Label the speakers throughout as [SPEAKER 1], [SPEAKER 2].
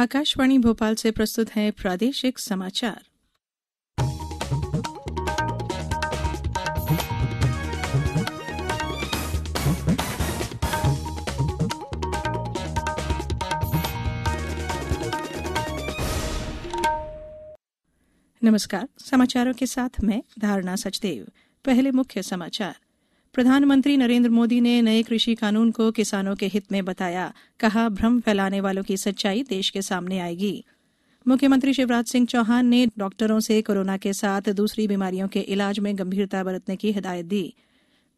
[SPEAKER 1] आकाशवाणी भोपाल से प्रस्तुत है प्रादेशिक समाचार नमस्कार समाचारों के साथ मैं धारणा सचदेव पहले मुख्य समाचार प्रधानमंत्री नरेन्द्र मोदी ने नए कृषि कानून को किसानों के हित में बताया कहा भ्रम फैलाने वालों की सच्चाई देश के सामने आएगी मुख्यमंत्री शिवराज सिंह चौहान ने डॉक्टरों से कोरोना के साथ दूसरी बीमारियों के इलाज में गंभीरता बरतने की हिदायत दी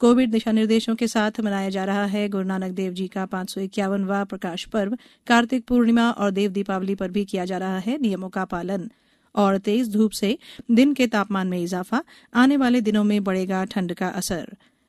[SPEAKER 1] कोविड दिशा निर्देशों के साथ मनाया जा रहा है गुरु नानक देव जी का पांच सौ इक्यावनवा प्रकाश पर्व कार्तिक पूर्णिमा और देव दीपावली पर भी किया जा रहा है नियमों का पालन और तेज धूप से दिन के तापमान में इजाफा आने वाले दिनों में बढ़ेगा ठंड का असर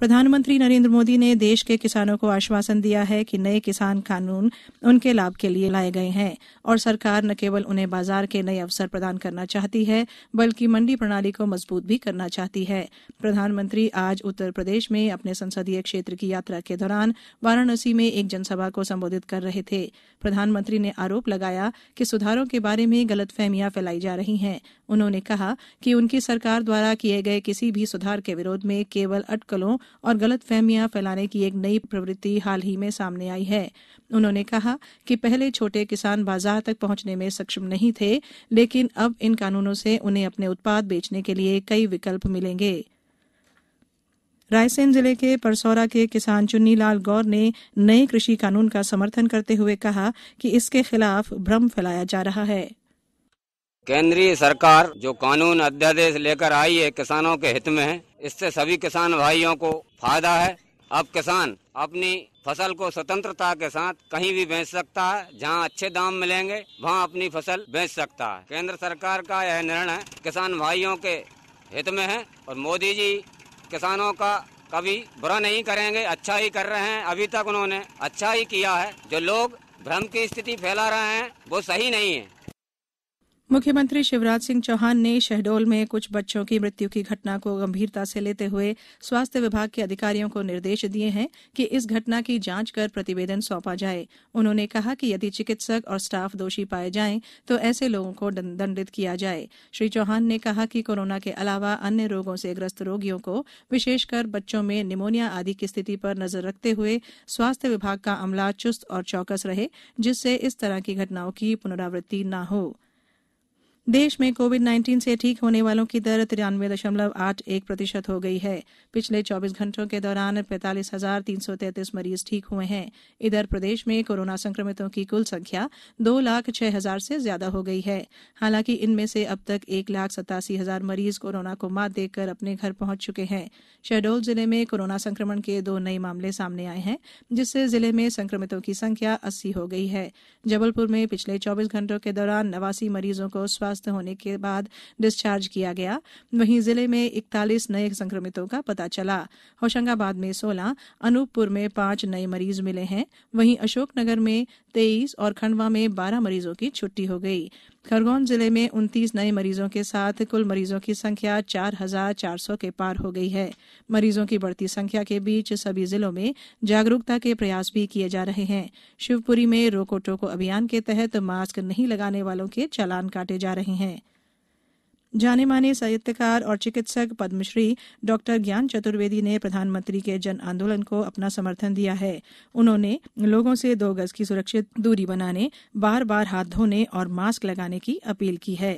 [SPEAKER 1] प्रधानमंत्री नरेन्द्र मोदी ने देश के किसानों को आश्वासन दिया है कि नए किसान कानून उनके लाभ के लिए लाए गए हैं और सरकार न केवल उन्हें बाजार के नए अवसर प्रदान करना चाहती है बल्कि मंडी प्रणाली को मजबूत भी करना चाहती है प्रधानमंत्री आज उत्तर प्रदेश में अपने संसदीय क्षेत्र की यात्रा के दौरान वाराणसी में एक जनसभा को संबोधित कर रहे थे प्रधानमंत्री ने आरोप लगाया कि सुधारों के बारे में गलत फैलाई जा रही हैं उन्होंने कहा कि उनकी सरकार द्वारा किए गए किसी भी सुधार के विरोध में केवल अटकलों और गलत फहमियां फैलाने की एक नई प्रवृत्ति हाल ही में सामने आई है उन्होंने कहा कि पहले छोटे किसान बाजार तक पहुंचने में सक्षम नहीं थे लेकिन अब इन कानूनों से उन्हें अपने उत्पाद बेचने के लिए कई विकल्प मिलेंगे रायसेन जिले के परसौरा के किसान चुन्नी लाल गौर ने नए कृषि कानून का समर्थन करते हुए कहा कि इसके खिलाफ भ्रम फैलाया जा रहा है केंद्रीय सरकार जो कानून अध्यादेश लेकर आई है किसानों के हित में इससे सभी किसान भाइयों को फायदा है अब किसान अपनी फसल को स्वतंत्रता के साथ कहीं भी बेच सकता है जहां अच्छे दाम मिलेंगे वहां अपनी फसल बेच सकता है केंद्र सरकार का यह निर्णय किसान भाइयों के हित में है और मोदी जी किसानों का कभी बुरा नहीं करेंगे अच्छा ही कर रहे हैं अभी तक उन्होंने अच्छा ही किया है जो लोग भ्रम की स्थिति फैला रहे हैं वो सही नहीं है मुख्यमंत्री शिवराज सिंह चौहान ने शहडोल में कुछ बच्चों की मृत्यु की घटना को गंभीरता से लेते हुए स्वास्थ्य विभाग के अधिकारियों को निर्देश दिए हैं कि इस घटना की जांच कर प्रतिवेदन सौंपा जाए उन्होंने कहा कि यदि चिकित्सक और स्टाफ दोषी पाए जाएं तो ऐसे लोगों को दंडित किया जाए श्री चौहान ने कहा कि कोरोना के अलावा अन्य रोगों से ग्रस्त रोगियों को विशेषकर बच्चों में निमोनिया आदि की स्थिति पर नजर रखते हुए स्वास्थ्य विभाग का अमला चुस्त और चौकस रहे जिससे इस तरह की घटनाओं की पुनरावृत्ति न हो देश में कोविड नाइन्टीन से ठीक होने वालों की दर तिरानवे दशमलव आठ एक प्रतिशत हो गई है पिछले चौबीस घंटों के दौरान पैंतालीस हजार तीन सौ तैंतीस मरीज ठीक हुए हैं इधर प्रदेश में कोरोना संक्रमितों की कुल संख्या दो लाख छह हजार से ज्यादा हो गई है हालांकि इनमें से अब तक एक लाख सतासी हजार मरीज कोरोना को मात देकर अपने घर पहुंच चुके हैं शहडोल जिले में कोरोना संक्रमण के दो नए मामले सामने आए हैं जिससे जिले में संक्रमितों की संख्या अस्सी हो गई है जबलपुर में पिछले चौबीस घंटों के दौरान नवासी मरीजों को स्वास्थ्य स्वस्थ होने के बाद डिस्चार्ज किया गया वहीं जिले में इकतालीस नए संक्रमितों का पता चला होशंगाबाद में सोलह अनूपपुर में पांच नए मरीज मिले हैं वहीं अशोकनगर में तेईस और खंडवा में बारह मरीजों की छुट्टी हो गयी खरगोन जिले में उनतीस नए मरीजों के साथ कुल मरीजों की संख्या चार हजार चार सौ के पार हो गई है मरीजों की बढ़ती संख्या के बीच सभी जिलों में जागरूकता के प्रयास भी किए जा रहे हैं शिवपुरी में रोको टोको अभियान के तहत मास्क नहीं लगाने वालों के चालान काटे जा रहे हैं जाने माने साहित्यकार और चिकित्सक पद्मश्री डॉक्टर ज्ञान चतुर्वेदी ने प्रधानमंत्री के जन आंदोलन को अपना समर्थन दिया है उन्होंने लोगों से दो गज की सुरक्षित दूरी बनाने बार बार हाथ धोने और मास्क लगाने की अपील की है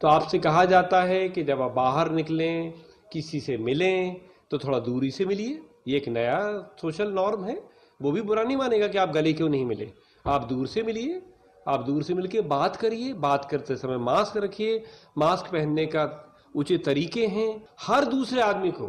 [SPEAKER 1] तो आपसे कहा जाता है कि जब आप बाहर निकलें किसी से मिलें तो थोड़ा दूरी से मिलिए ये एक नया सोशल नॉर्म है वो भी बुरा नहीं मानेगा कि आप गले क्यों नहीं मिले आप दूर से मिलिए आप दूर से मिलके बात करिए बात करते समय मास्क रखिए मास्क पहनने का उचित तरीके हैं हर दूसरे आदमी को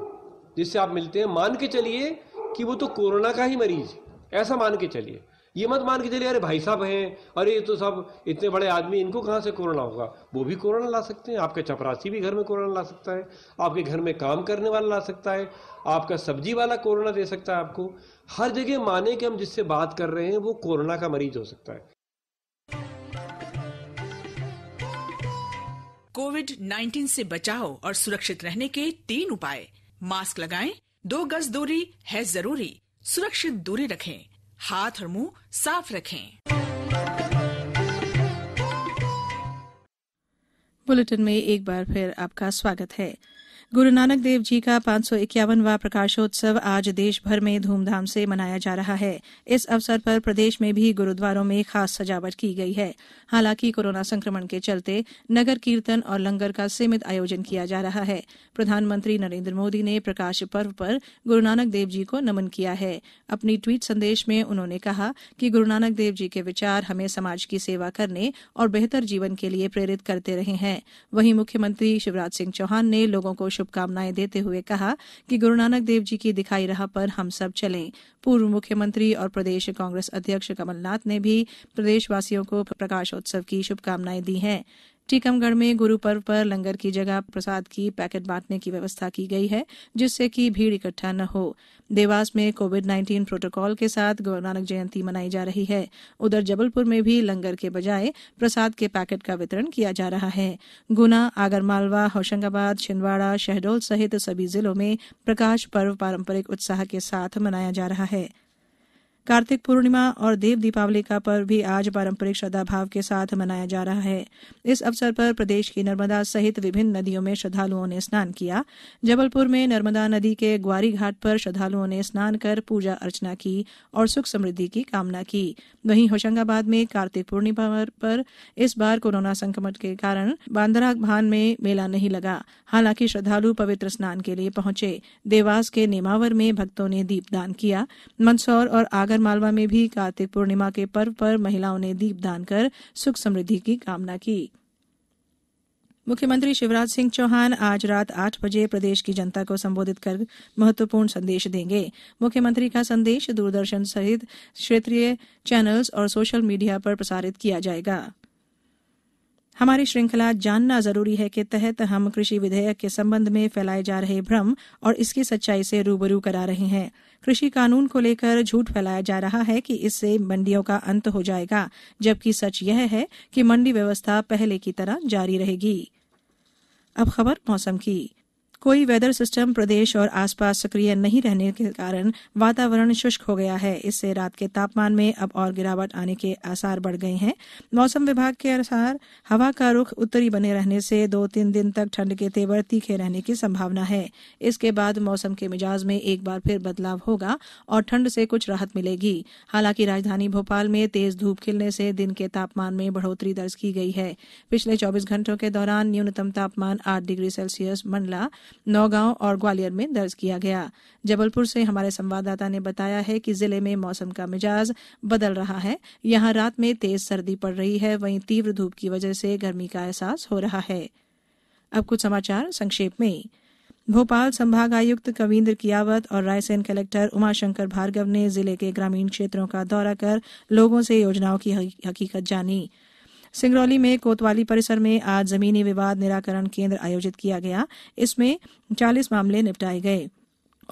[SPEAKER 1] जिससे आप मिलते हैं मान के चलिए कि वो तो कोरोना का ही मरीज ऐसा मान के चलिए ये मत मान के चलिए अरे भाई साहब हैं अरे ये तो सब इतने बड़े आदमी इनको कहाँ से कोरोना होगा वो भी कोरोना ला सकते हैं आपका चपरासी भी घर में कोरोना ला सकता है आपके घर में काम करने वाला ला सकता है आपका सब्जी वाला कोरोना दे सकता है आपको हर जगह माने कि हम जिससे बात कर रहे हैं वो कोरोना का मरीज हो सकता है कोविड 19 से बचाव और सुरक्षित रहने के तीन उपाय मास्क लगाएं, दो गज दूरी है जरूरी सुरक्षित दूरी रखें हाथ और मुंह साफ रखें बुलेटिन में एक बार फिर आपका स्वागत है गुरू नानक देव जी का पांच सौ इक्यावनवा प्रकाशोत्सव आज देश भर में धूमधाम से मनाया जा रहा है इस अवसर पर प्रदेश में भी गुरूद्वारों में खास सजावट की गई है हालांकि कोरोना संक्रमण के चलते नगर कीर्तन और लंगर का सीमित आयोजन किया जा रहा है प्रधानमंत्री नरेंद्र मोदी ने प्रकाश पर्व पर गुरू नानक देव जी को नमन किया है अपनी ट्वीट संदेश में उन्होंने कहा कि गुरू नानक देव जी के विचार हमें समाज की सेवा करने और बेहतर जीवन के लिए प्रेरित करते रहे हैं वहीं मुख्यमंत्री शिवराज सिंह चौहान ने लोगों को शुभकामनाएं देते हुए कहा कि नानक देव जी की दिखाई राह पर हम सब चलें पूर्व मुख्यमंत्री और प्रदेश कांग्रेस अध्यक्ष कमलनाथ ने भी प्रदेशवासियों को प्रकाशोत्सव की शुभकामनाएं दी हैं टीकमगढ़ में गुरू पर्व पर लंगर की जगह प्रसाद की पैकेट बांटने की व्यवस्था की गई है जिससे कि भीड़ इकट्ठा न हो देवास में कोविड नाइन्टीन प्रोटोकॉल के साथ गुरु नानक जयंती मनाई जा रही है उधर जबलपुर में भी लंगर के बजाय प्रसाद के पैकेट का वितरण किया जा रहा है गुना आगरमालवा होशंगाबाद छिंदवाड़ा शहडोल सहित सभी जिलों में प्रकाश पर्व पारंपरिक उत्साह के साथ मनाया जा रहा है कार्तिक पूर्णिमा और देव दीपावली का पर्व भी आज पारंपरिक श्रद्वाभाव के साथ मनाया जा रहा है इस अवसर पर प्रदेश की नर्मदा सहित विभिन्न नदियों में श्रद्वालुओं ने स्नान किया जबलपुर में नर्मदा नदी के ग्वारी घाट पर श्रद्वालुओं ने स्नान कर पूजा अर्चना की और सुख समृद्धि की कामना की वहीं होशंगाबाद में कार्तिक पूर्णिमा पर इस बार कोरोना संक्रमण के कारण बांद्रा भान में मेला नहीं लगा हालांकि श्रद्धालु पवित्र स्नान के लिए पहुंचे देवास के नेमावर में भक्तों ने दीपदान किया मंदसौर और आगरा आगरमालवा में भी कार्तिक पूर्णिमा के पर्व पर महिलाओं ने दीपदान कर सुख समृद्धि की कामना की मुख्यमंत्री शिवराज सिंह चौहान आज रात आठ बजे प्रदेश की जनता को संबोधित कर महत्वपूर्ण संदेश देंगे मुख्यमंत्री का संदेश दूरदर्शन सहित क्षेत्रीय चैनल्स और सोशल मीडिया पर प्रसारित किया जाएगा हमारी श्रृंखला जानना जरूरी है के तहत हम कृषि विधेयक के संबंध में फैलाए जा रहे भ्रम और इसकी सच्चाई से रूबरू करा रहे हैं कृषि कानून को लेकर झूठ फैलाया जा रहा है कि इससे मंडियों का अंत हो जाएगा जबकि सच यह है कि मंडी व्यवस्था पहले की तरह जारी रहेगी अब खबर मौसम की कोई वेदर सिस्टम प्रदेश और आसपास सक्रिय नहीं रहने के कारण वातावरण शुष्क हो गया है इससे रात के तापमान में अब और गिरावट आने के आसार बढ़ गए हैं मौसम विभाग के अनुसार हवा का रुख उत्तरी बने रहने से दो तीन दिन तक ठंड के तेवर तीखे रहने की संभावना है इसके बाद मौसम के मिजाज में एक बार फिर बदलाव होगा और ठंड से कुछ राहत मिलेगी हालांकि राजधानी भोपाल में तेज धूप खिलने से दिन के तापमान में बढ़ोतरी दर्ज की गई है पिछले चौबीस घंटों के दौरान न्यूनतम तापमान आठ डिग्री सेल्सियस मंडला नौगांव और ग्वालियर में दर्ज किया गया जबलपुर से हमारे संवाददाता ने बताया है कि जिले में मौसम का मिजाज बदल रहा है यहां रात में तेज सर्दी पड़ रही है वहीं तीव्र धूप की वजह से गर्मी का एहसास हो रहा है अब कुछ समाचार संक्षेप में भोपाल संभाग आयुक्त कविन्द्र कियावत और रायसेन कलेक्टर उमाशंकर भार्गव ने जिले के ग्रामीण क्षेत्रों का दौरा कर लोगों से योजनाओं की हकीकत जानी सिंगरौली में कोतवाली परिसर में आज जमीनी विवाद निराकरण केन्द्र आयोजित किया गया इसमें चालीस मामले निपटाये गये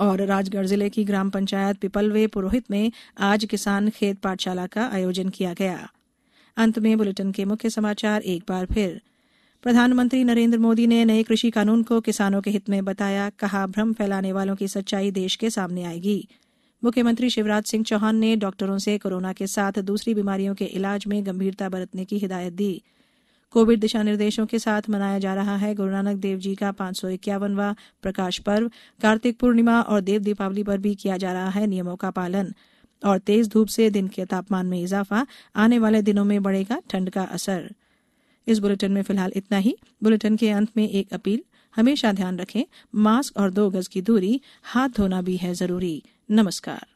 [SPEAKER 1] और राजगढ़ जिले की ग्राम पंचायत पिपलवे पुरोहित में आज किसान खेत पाठशाला का आयोजन किया गया अंत में बुलेटिन के मुख्य समाचार एक बार फिर प्रधानमंत्री नरेंद्र मोदी ने नए कृषि कानून को किसानों के हित में बताया कहा भ्रम फैलाने वालों की सच्चाई देश के सामने आएगी मुख्यमंत्री शिवराज सिंह चौहान ने डॉक्टरों से कोरोना के साथ दूसरी बीमारियों के इलाज में गंभीरता बरतने की हिदायत दी कोविड दिशा निर्देशों के साथ मनाया जा रहा है गुरू नानक देव जी का पांच सौ इक्यावनवा प्रकाश पर्व कार्तिक पूर्णिमा और देव दीपावली पर भी किया जा रहा है नियमों का पालन और तेज धूप से दिन के तापमान में इजाफा आने वाले दिनों में बढ़ेगा ठंड का असर इस बुलेटिन में फिलहाल इतना ही बुलेटिन के अंत में एक अपील हमेशा ध्यान रखें मास्क और दो गज की दूरी हाथ धोना भी है जरूरी नमस्कार